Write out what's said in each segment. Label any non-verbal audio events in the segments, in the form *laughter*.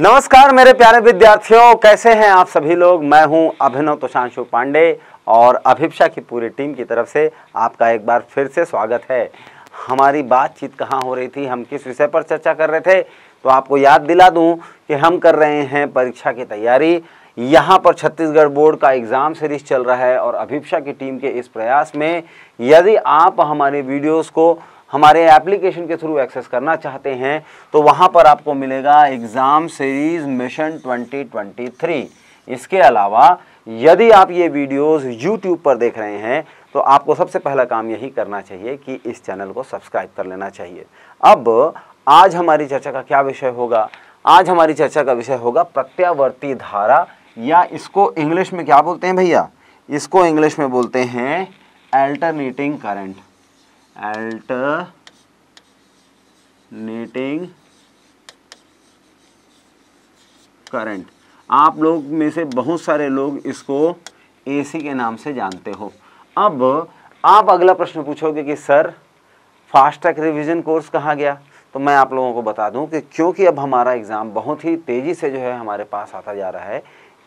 नमस्कार मेरे प्यारे विद्यार्थियों कैसे हैं आप सभी लोग मैं हूं अभिनव तुषांशु पांडे और अभिप्सा की पूरी टीम की तरफ से आपका एक बार फिर से स्वागत है हमारी बातचीत कहाँ हो रही थी हम किस विषय पर चर्चा कर रहे थे तो आपको याद दिला दूं कि हम कर रहे हैं परीक्षा की तैयारी यहाँ पर छत्तीसगढ़ बोर्ड का एग्ज़ाम सीरीज चल रहा है और अभिप्सा की टीम के इस प्रयास में यदि आप हमारे वीडियोज़ को हमारे एप्लीकेशन के थ्रू एक्सेस करना चाहते हैं तो वहाँ पर आपको मिलेगा एग्ज़ाम सीरीज़ मिशन 2023 इसके अलावा यदि आप ये वीडियोस यूट्यूब पर देख रहे हैं तो आपको सबसे पहला काम यही करना चाहिए कि इस चैनल को सब्सक्राइब कर लेना चाहिए अब आज हमारी चर्चा का क्या विषय होगा आज हमारी चर्चा का विषय होगा प्रत्यावर्ती धारा या इसको इंग्लिश में क्या बोलते हैं भैया इसको इंग्लिश में बोलते हैं अल्टरनेटिंग करंट अल्टरनेटिंग करंट आप लोग में से बहुत सारे लोग इसको एसी के नाम से जानते हो अब आप अगला प्रश्न पूछोगे कि sir fast track revision course कहाँ गया तो मैं आप लोगों को बता दूं कि क्योंकि अब हमारा एग्ज़ाम बहुत ही तेज़ी से जो है हमारे पास आता जा रहा है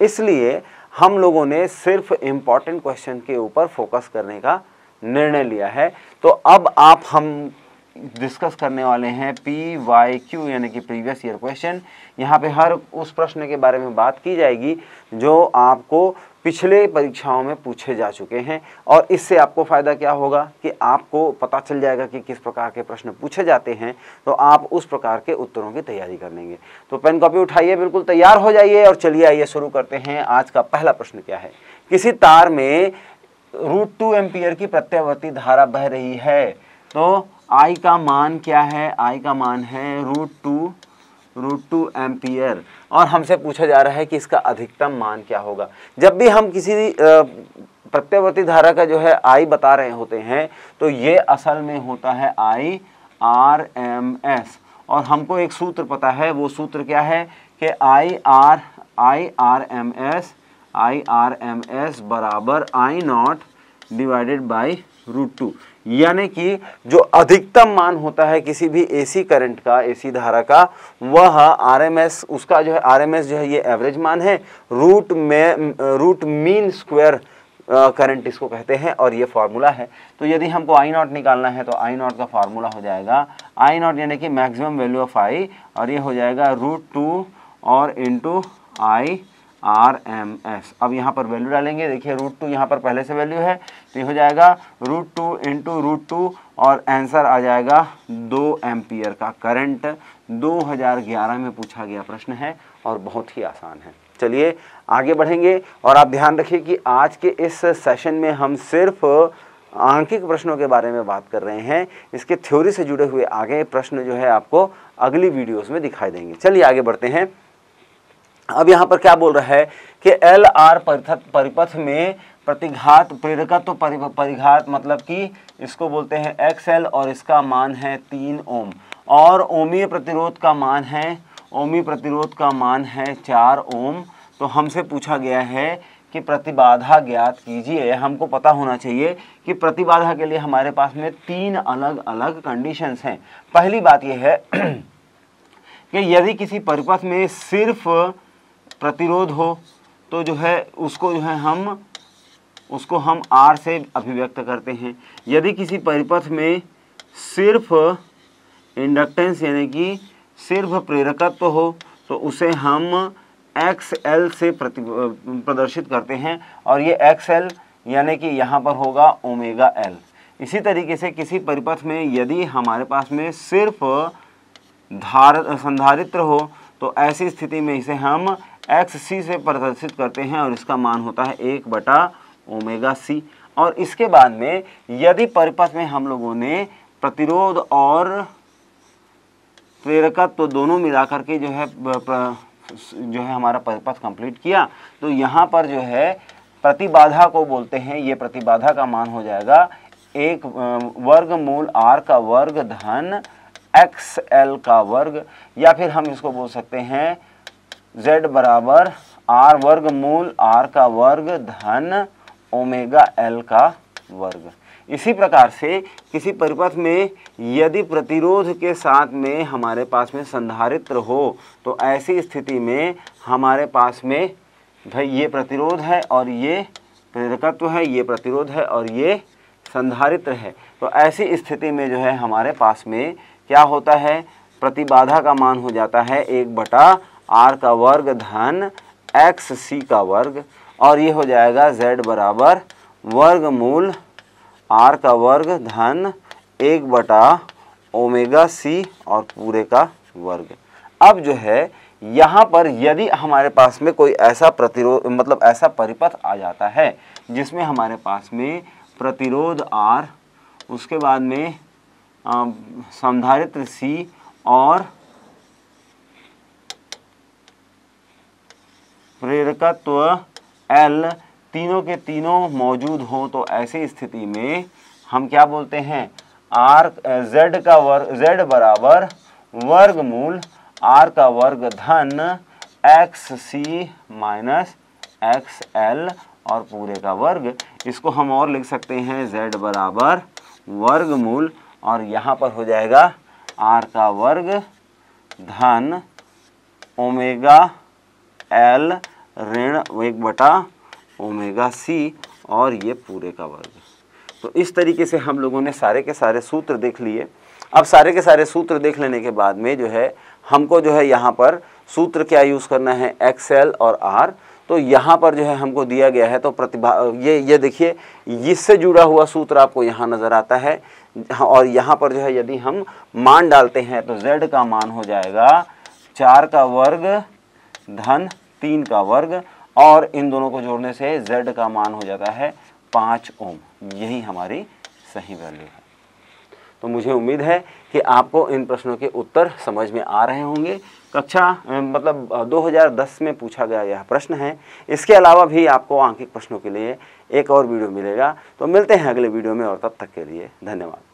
इसलिए हम लोगों ने सिर्फ इम्पॉर्टेंट क्वेश्चन के ऊपर फोकस करने का निर्णय लिया है तो अब आप हम डिस्कस करने वाले हैं पी वाई क्यू यानी कि प्रीवियस ईयर क्वेश्चन यहाँ पे हर उस प्रश्न के बारे में बात की जाएगी जो आपको पिछले परीक्षाओं में पूछे जा चुके हैं और इससे आपको फ़ायदा क्या होगा कि आपको पता चल जाएगा कि किस प्रकार के प्रश्न पूछे जाते हैं तो आप उस प्रकार के उत्तरों की तैयारी कर लेंगे तो पेन कॉपी उठाइए बिल्कुल तैयार हो जाइए और चलिए आइए शुरू करते हैं आज का पहला प्रश्न क्या है किसी तार में रूट टू एम्पियर की प्रत्यावर्ती धारा बह रही है तो आई का मान क्या है आई का मान है root two root two ampere और हमसे पूछा जा रहा है कि इसका अधिकतम मान क्या होगा जब भी हम किसी प्रत्यावर्ती धारा का जो है आई बता रहे होते हैं तो ये असल में होता है आई आर एम एस और हमको एक सूत्र पता है वो सूत्र क्या है कि I R I R M S I R M S बराबर I naught divided by root two यानी कि जो अधिकतम मान होता है किसी भी एसी करंट का एसी धारा का वह आरएमएस उसका जो है आरएमएस जो है ये एवरेज मान है रूट में रूट मीन स्क्वायर करंट इसको कहते हैं और ये फार्मूला है तो यदि हमको आई नॉट निकालना है तो आई नॉट का फार्मूला हो जाएगा आई नॉट यानी कि मैक्सिमम वैल्यू ऑफ आई और ये हो जाएगा रूट टू और into I R M S अब यहाँ पर वैल्यू डालेंगे देखिए रूट टू यहाँ पर पहले से वैल्यू है तो ये हो जाएगा root two into root two और आंसर आ जाएगा दो एम्पियर का करंट 2011 में पूछा गया प्रश्न है और बहुत ही आसान है चलिए आगे बढ़ेंगे और आप ध्यान रखिए कि आज के इस सेशन में हम सिर्फ़ आंकिक प्रश्नों के बारे में बात कर रहे हैं इसके थ्योरी से जुड़े हुए आगे प्रश्न जो है आपको अगली वीडियोज़ में दिखाई देंगे चलिए आगे बढ़ते हैं अब यहाँ पर क्या बोल रहा है कि एल आर परिपथ में प्रतिघात प्रेरकत्व तो परिघात मतलब कि इसको बोलते हैं एक्स एल और इसका मान है तीन ओम और ओमी प्रतिरोध का मान है ओमी प्रतिरोध का मान है चार ओम तो हमसे पूछा गया है कि प्रतिबाधा ज्ञात कीजिए हमको पता होना चाहिए कि प्रतिबाधा के लिए हमारे पास में तीन अलग अलग कंडीशंस हैं पहली बात यह है *clears throat* कि यदि किसी परिपथ में सिर्फ प्रतिरोध हो तो जो है उसको जो है हम उसको हम आर से अभिव्यक्त करते हैं यदि किसी परिपथ में सिर्फ इंडक्टेंस यानी कि सिर्फ प्रेरकत्व हो तो उसे हम एक्स एल से प्रति प्रदर्शित करते हैं और ये एक्स एल यानी कि यहाँ पर होगा ओमेगा एल इसी तरीके से किसी परिपथ में यदि हमारे पास में सिर्फ धार संधारित्र हो तो ऐसी स्थिति में इसे हम एक्स सी से प्रदर्शित करते हैं और इसका मान होता है एक बटा ओमेगा सी और इसके बाद में यदि परिपथ में हम लोगों ने प्रतिरोध और प्रेरकत्व तो दोनों मिलाकर के जो है जो है हमारा परिपथ कंप्लीट किया तो यहाँ पर जो है प्रतिबाधा को बोलते हैं ये प्रतिबाधा का मान हो जाएगा एक वर्ग मूल आर का वर्ग धन एक्स एल का वर्ग या फिर हम इसको बोल सकते हैं z बराबर आर वर्ग मूल आर का वर्ग धन ओमेगा एल का वर्ग इसी प्रकार से किसी परिपथ में यदि प्रतिरोध के साथ में हमारे पास में संधारित्र हो तो ऐसी स्थिति में हमारे पास में भाई ये प्रतिरोध है और ये प्रेरकत्व है ये प्रतिरोध है और ये संधारित्र है तो ऐसी स्थिति में जो है हमारे पास में क्या होता है प्रतिबाधा का मान हो जाता है एक बटा आर का वर्ग धन एक्स सी का वर्ग और ये हो जाएगा जेड बराबर वर्ग मूल आर का वर्ग धन एक बटा ओमेगा सी और पूरे का वर्ग अब जो है यहाँ पर यदि हमारे पास में कोई ऐसा प्रतिरोध मतलब ऐसा परिपथ आ जाता है जिसमें हमारे पास में प्रतिरोध आर उसके बाद में संधारित्र सी और प्रेरकत्व एल तीनों के तीनों मौजूद हों तो ऐसी स्थिति में हम क्या बोलते हैं आर जेड का वर्ग जेड बराबर वर्गमूल आर का वर्ग धन X C minus X L और पूरे का वर्ग इसको हम और लिख सकते हैं जेड बराबर वर्गमूल और यहाँ पर हो जाएगा आर का वर्ग धन ओमेगा एल ऋण एक बटा ओमेगा सी और ये पूरे का वर्ग तो इस तरीके से हम लोगों ने सारे के सारे सूत्र देख लिए अब सारे के सारे सूत्र देख लेने के बाद में जो है हमको जो है यहाँ पर सूत्र क्या यूज़ करना है एक्स एल और आर तो यहाँ पर जो है हमको दिया गया है तो प्रतिभा ये ये देखिए इससे जुड़ा हुआ सूत्र आपको यहाँ नज़र आता है और यहाँ पर जो है यदि हम मान डालते हैं तो जेड का मान हो जाएगा चार का वर्ग धन तीन का वर्ग और इन दोनों को जोड़ने से z का मान हो जाता है पाँच ओम यही हमारी सही वैल्यू है तो मुझे उम्मीद है कि आपको इन प्रश्नों के उत्तर समझ में आ रहे होंगे कक्षा मतलब 2010 में पूछा गया यह प्रश्न है इसके अलावा भी आपको आंकिक प्रश्नों के लिए एक और वीडियो मिलेगा तो मिलते हैं अगले वीडियो में और तब तक के लिए धन्यवाद